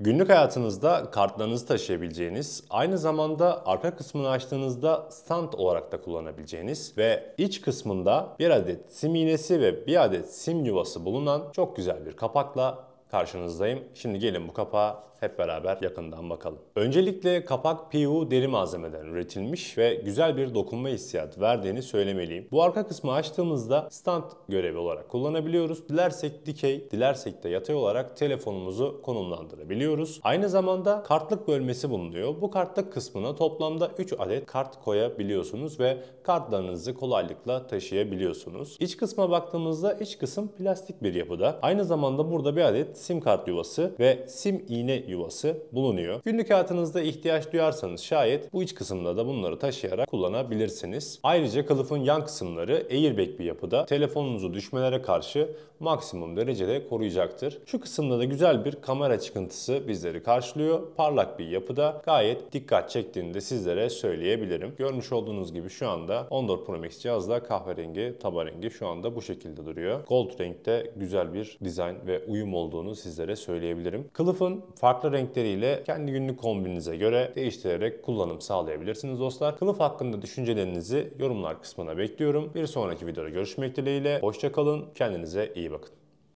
Günlük hayatınızda kartlarınızı taşıyabileceğiniz, aynı zamanda arka kısmını açtığınızda stand olarak da kullanabileceğiniz ve iç kısmında bir adet sim iğnesi ve bir adet sim yuvası bulunan çok güzel bir kapakla karşınızdayım. Şimdi gelin bu kapağa hep beraber yakından bakalım. Öncelikle kapak PU deri malzemeden üretilmiş ve güzel bir dokunma hissiyat verdiğini söylemeliyim. Bu arka kısmı açtığımızda stand görevi olarak kullanabiliyoruz. Dilersek dikey, dilersek de yatay olarak telefonumuzu konumlandırabiliyoruz. Aynı zamanda kartlık bölmesi bulunuyor. Bu kartlık kısmına toplamda 3 adet kart koyabiliyorsunuz ve kartlarınızı kolaylıkla taşıyabiliyorsunuz. İç kısma baktığımızda iç kısım plastik bir yapıda. Aynı zamanda burada bir adet sim kart yuvası ve sim iğne yuvası bulunuyor. Günlük hayatınızda ihtiyaç duyarsanız şayet bu iç kısımda da bunları taşıyarak kullanabilirsiniz. Ayrıca kılıfın yan kısımları airbag bir yapıda telefonunuzu düşmelere karşı maksimum derecede koruyacaktır. Şu kısımda da güzel bir kamera çıkıntısı bizleri karşılıyor. Parlak bir yapıda gayet dikkat çektiğini de sizlere söyleyebilirim. Görmüş olduğunuz gibi şu anda 14 Pro Max cihazla kahverengi, taba rengi şu anda bu şekilde duruyor. Gold renkte güzel bir dizayn ve uyum olduğunu olduğunu sizlere söyleyebilirim. Kılıfın farklı renkleriyle kendi günlük kombininize göre değiştirerek kullanım sağlayabilirsiniz dostlar. Kılıf hakkında düşüncelerinizi yorumlar kısmına bekliyorum. Bir sonraki videoda görüşmek dileğiyle. Hoşçakalın. Kendinize iyi bakın.